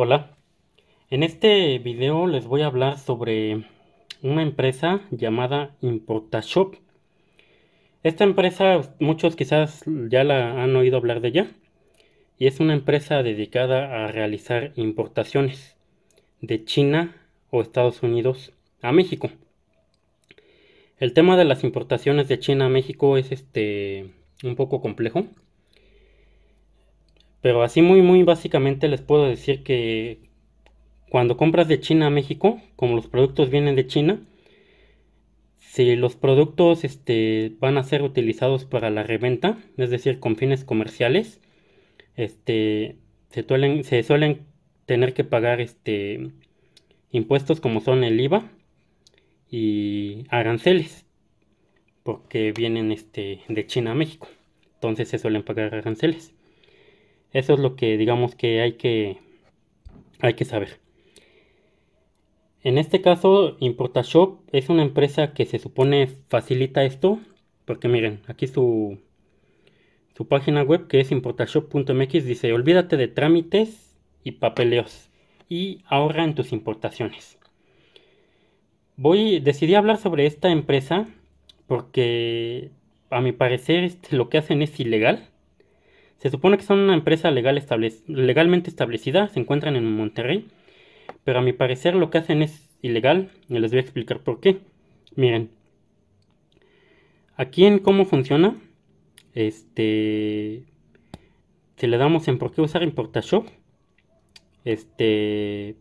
Hola, en este video les voy a hablar sobre una empresa llamada Importashop. Esta empresa muchos quizás ya la han oído hablar de ella y es una empresa dedicada a realizar importaciones de China o Estados Unidos a México. El tema de las importaciones de China a México es este un poco complejo pero así muy, muy básicamente les puedo decir que cuando compras de China a México, como los productos vienen de China, si los productos este, van a ser utilizados para la reventa, es decir, con fines comerciales, este, se, suelen, se suelen tener que pagar este, impuestos como son el IVA y aranceles, porque vienen este, de China a México, entonces se suelen pagar aranceles. Eso es lo que digamos que hay que, hay que saber. En este caso, Importashop es una empresa que se supone facilita esto, porque miren, aquí su, su página web que es importashop.mx dice, olvídate de trámites y papeleos y ahorra en tus importaciones. Voy, decidí hablar sobre esta empresa porque a mi parecer este, lo que hacen es ilegal se supone que son una empresa legal legalmente establecida, se encuentran en Monterrey, pero a mi parecer lo que hacen es ilegal y les voy a explicar por qué. Miren, aquí en cómo funciona, este, si le damos en por qué usar Importashop, este,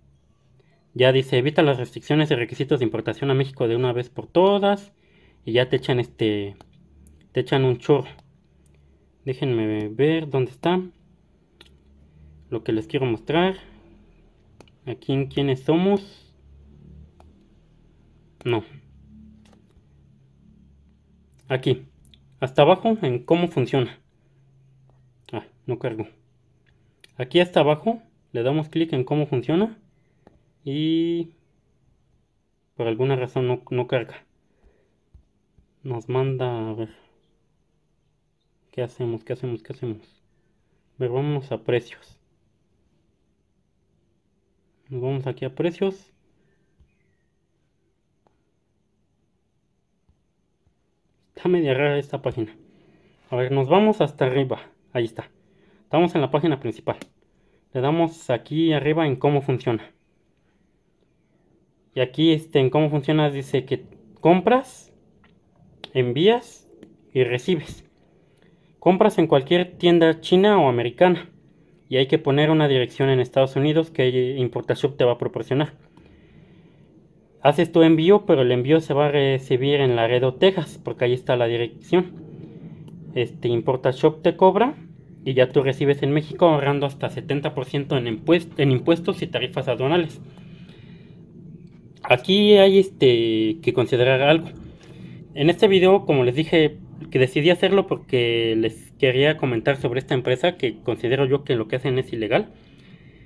ya dice evita las restricciones y requisitos de importación a México de una vez por todas y ya te echan este, te echan un chorro déjenme ver dónde está lo que les quiero mostrar aquí en quiénes somos no aquí hasta abajo en cómo funciona ah no cargo aquí hasta abajo le damos clic en cómo funciona y por alguna razón no, no carga nos manda a ver ¿Qué hacemos? ¿Qué hacemos? ¿Qué hacemos? ver, vamos a precios. Nos vamos aquí a precios. Está media rara esta página. A ver, nos vamos hasta arriba. Ahí está. Estamos en la página principal. Le damos aquí arriba en cómo funciona. Y aquí este, en cómo funciona dice que compras, envías y recibes. Compras en cualquier tienda china o americana y hay que poner una dirección en Estados Unidos que Importashop te va a proporcionar. Haces tu envío, pero el envío se va a recibir en Laredo, Texas, porque ahí está la dirección. Este Importashop te cobra y ya tú recibes en México ahorrando hasta 70% en, impuestos, en impuestos y tarifas aduanales. Aquí hay este que considerar algo. En este video, como les dije, que decidí hacerlo porque les quería comentar sobre esta empresa que considero yo que lo que hacen es ilegal.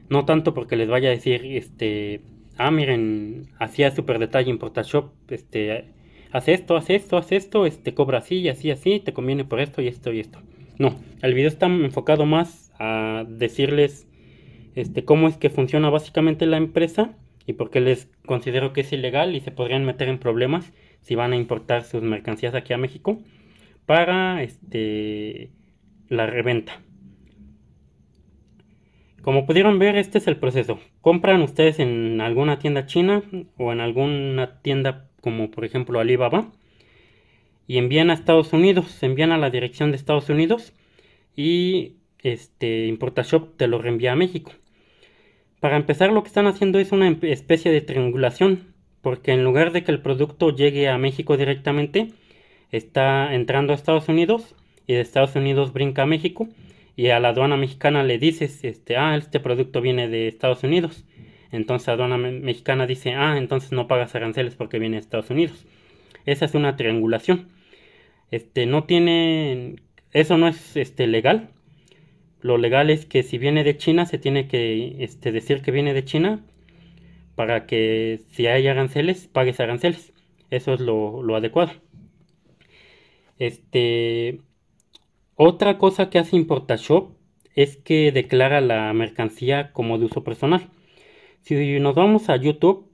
No tanto porque les vaya a decir, este, ah, miren, hacía súper detalle en este, haz esto, haz esto, haz esto, este, cobra así, y así, así, te conviene por esto y esto y esto. No, el video está enfocado más a decirles, este, cómo es que funciona básicamente la empresa y por qué les considero que es ilegal y se podrían meter en problemas si van a importar sus mercancías aquí a México para este, la reventa. Como pudieron ver, este es el proceso. Compran ustedes en alguna tienda china o en alguna tienda como por ejemplo Alibaba y envían a Estados Unidos, envían a la dirección de Estados Unidos y este Importashop te lo reenvía a México. Para empezar, lo que están haciendo es una especie de triangulación, porque en lugar de que el producto llegue a México directamente, está entrando a Estados Unidos y de Estados Unidos brinca a México y a la aduana mexicana le dices, este, ah, este producto viene de Estados Unidos. Entonces la aduana mexicana dice, ah, entonces no pagas aranceles porque viene de Estados Unidos. Esa es una triangulación. Este, no tiene, eso no es este, legal. Lo legal es que si viene de China se tiene que este, decir que viene de China para que si hay aranceles, pagues aranceles. Eso es lo adecuado. Este, otra cosa que hace ImportaShop es que declara la mercancía como de uso personal. Si nos vamos a YouTube,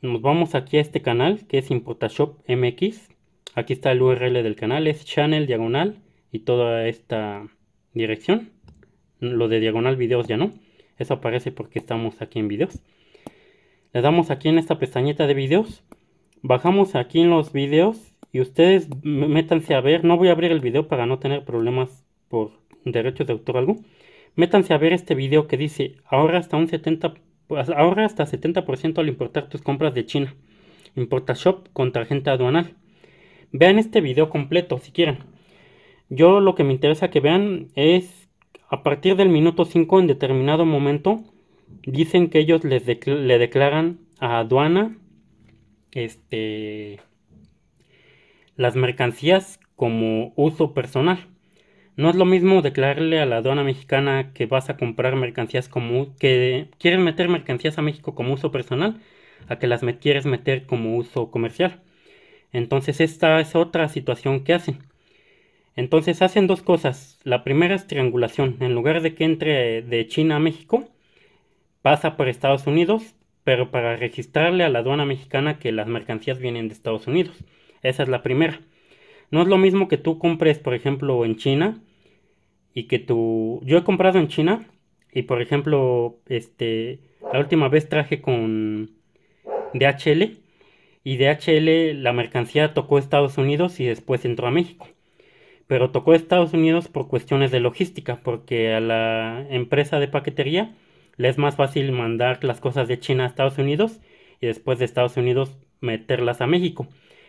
nos vamos aquí a este canal que es ImportaShop MX. Aquí está el URL del canal, es channel diagonal y toda esta dirección. Lo de diagonal videos ya no. Eso aparece porque estamos aquí en videos. Le damos aquí en esta pestañita de videos. Bajamos aquí en los videos y ustedes métanse a ver, no voy a abrir el video para no tener problemas por derechos de autor algo. Métanse a ver este video que dice, ahorra hasta un 70%, pues, ahorra hasta 70% al importar tus compras de China. Importa Shop con tarjeta aduanal. Vean este video completo si quieren. Yo lo que me interesa que vean es a partir del minuto 5 en determinado momento dicen que ellos les le declaran a aduana este las mercancías como uso personal. No es lo mismo declararle a la aduana mexicana que vas a comprar mercancías como que quieres meter mercancías a México como uso personal a que las quieres meter como uso comercial. Entonces esta es otra situación que hacen. Entonces hacen dos cosas. La primera es triangulación. En lugar de que entre de China a México, pasa por Estados Unidos, pero para registrarle a la aduana mexicana que las mercancías vienen de Estados Unidos. Esa es la primera. No es lo mismo que tú compres, por ejemplo, en China y que tú... Yo he comprado en China y, por ejemplo, este, la última vez traje con DHL y DHL la mercancía tocó Estados Unidos y después entró a México. Pero tocó Estados Unidos por cuestiones de logística, porque a la empresa de paquetería le es más fácil mandar las cosas de China a Estados Unidos y después de Estados Unidos meterlas a México.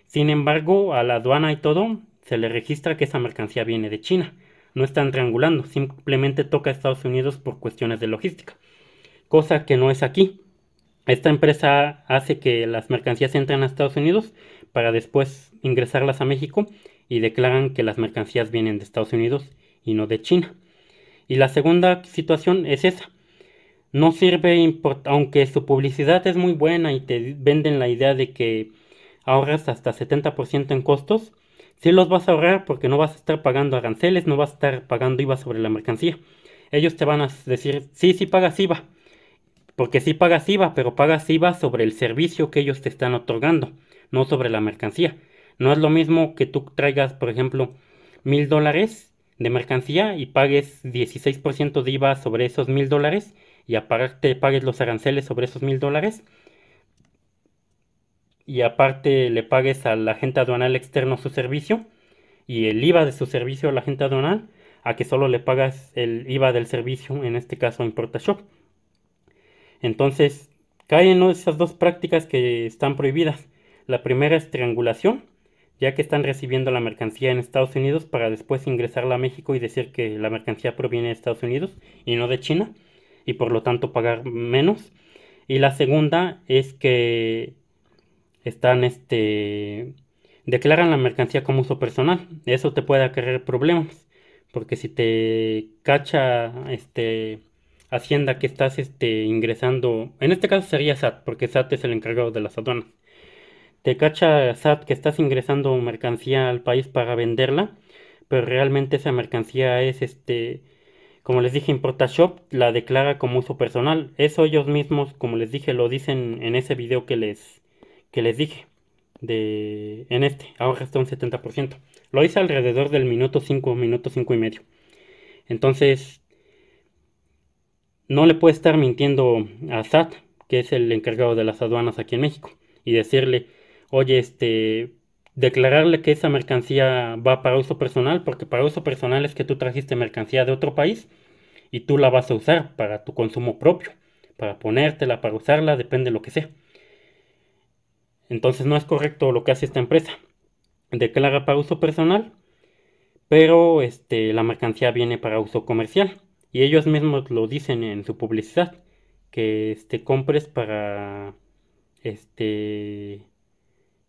Sin embargo, a la aduana y todo, se le registra que esa mercancía viene de China. No están triangulando, simplemente toca a Estados Unidos por cuestiones de logística. Cosa que no es aquí. Esta empresa hace que las mercancías entren a Estados Unidos para después ingresarlas a México y declaran que las mercancías vienen de Estados Unidos y no de China. Y la segunda situación es esa. No sirve, aunque su publicidad es muy buena y te venden la idea de que ahorras hasta 70% en costos. si los vas a ahorrar porque no vas a estar pagando aranceles, no vas a estar pagando IVA sobre la mercancía. Ellos te van a decir, sí, sí pagas IVA. Porque sí pagas IVA, pero pagas IVA sobre el servicio que ellos te están otorgando, no sobre la mercancía. No es lo mismo que tú traigas, por ejemplo, mil dólares de mercancía y pagues 16% de IVA sobre esos mil dólares y aparte pagues los aranceles sobre esos mil dólares y aparte le pagues al agente aduanal externo su servicio y el IVA de su servicio al agente aduanal a que solo le pagas el IVA del servicio, en este caso Importashop. Entonces, caen esas dos prácticas que están prohibidas. La primera es triangulación, ya que están recibiendo la mercancía en Estados Unidos para después ingresarla a México y decir que la mercancía proviene de Estados Unidos y no de China, y por lo tanto pagar menos. Y la segunda es que están, este, declaran la mercancía como uso personal. Eso te puede acarrear problemas, porque si te cacha, este, Hacienda que estás, este, ingresando, en este caso sería SAT, porque SAT es el encargado de las aduanas. Te cacha SAT que estás ingresando mercancía al país para venderla, pero realmente esa mercancía es, este, como les dije, Importashop la declara como uso personal. Eso ellos mismos, como les dije, lo dicen en ese video que les, que les dije de, en este. Ahora está un 70%. Lo hice alrededor del minuto 5, minuto 5 y medio. Entonces, no le puede estar mintiendo a SAT, que es el encargado de las aduanas aquí en México, y decirle, oye, este, declararle que esa mercancía va para uso personal, porque para uso personal es que tú trajiste mercancía de otro país y tú la vas a usar para tu consumo propio, para ponértela, para usarla, depende de lo que sea. Entonces no es correcto lo que hace esta empresa. Declara para uso personal, pero este, la mercancía viene para uso comercial. Y ellos mismos lo dicen en su publicidad, que este, compres para, este,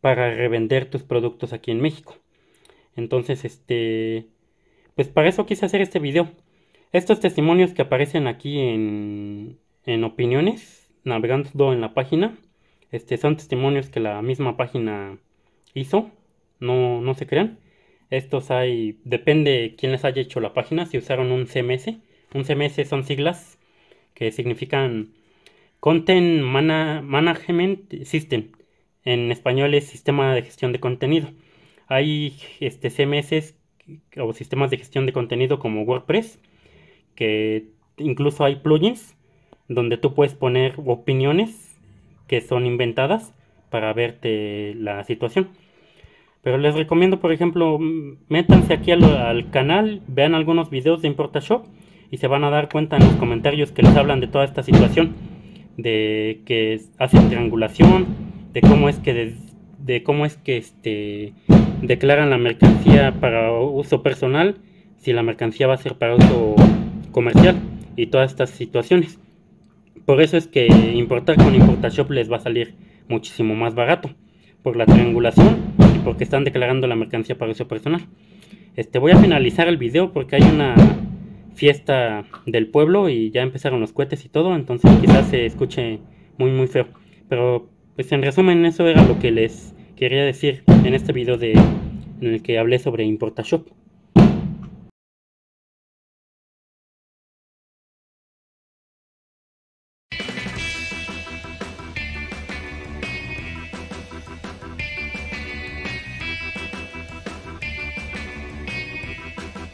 para revender tus productos aquí en México. Entonces, este, pues para eso quise hacer este video. Estos testimonios que aparecen aquí en, en opiniones, navegando en la página, este, son testimonios que la misma página hizo, no, se crean. Estos hay, depende quién les haya hecho la página, si usaron un CMS. Un CMS son siglas que significan Content Management System. En español es sistema de gestión de contenido. Hay este, CMS o sistemas de gestión de contenido como WordPress, que incluso hay plugins donde tú puedes poner opiniones que son inventadas para verte la situación. Pero les recomiendo, por ejemplo, métanse aquí al, canal, vean algunos videos de Importashop y se van a dar cuenta en los comentarios que les hablan de toda esta situación, de que hacen triangulación, de cómo es que de, de cómo es que este declaran la mercancía para uso personal, si la mercancía va a ser para uso comercial y todas estas situaciones. Por eso es que importar con Importashop les va a salir muchísimo más barato. Por la triangulación y porque están declarando la mercancía para uso personal. Este, voy a finalizar el video porque hay una fiesta del pueblo y ya empezaron los cohetes y todo. Entonces quizás se escuche muy muy feo. Pero pues en resumen eso era lo que les quería decir en este video de, en el que hablé sobre Importashop.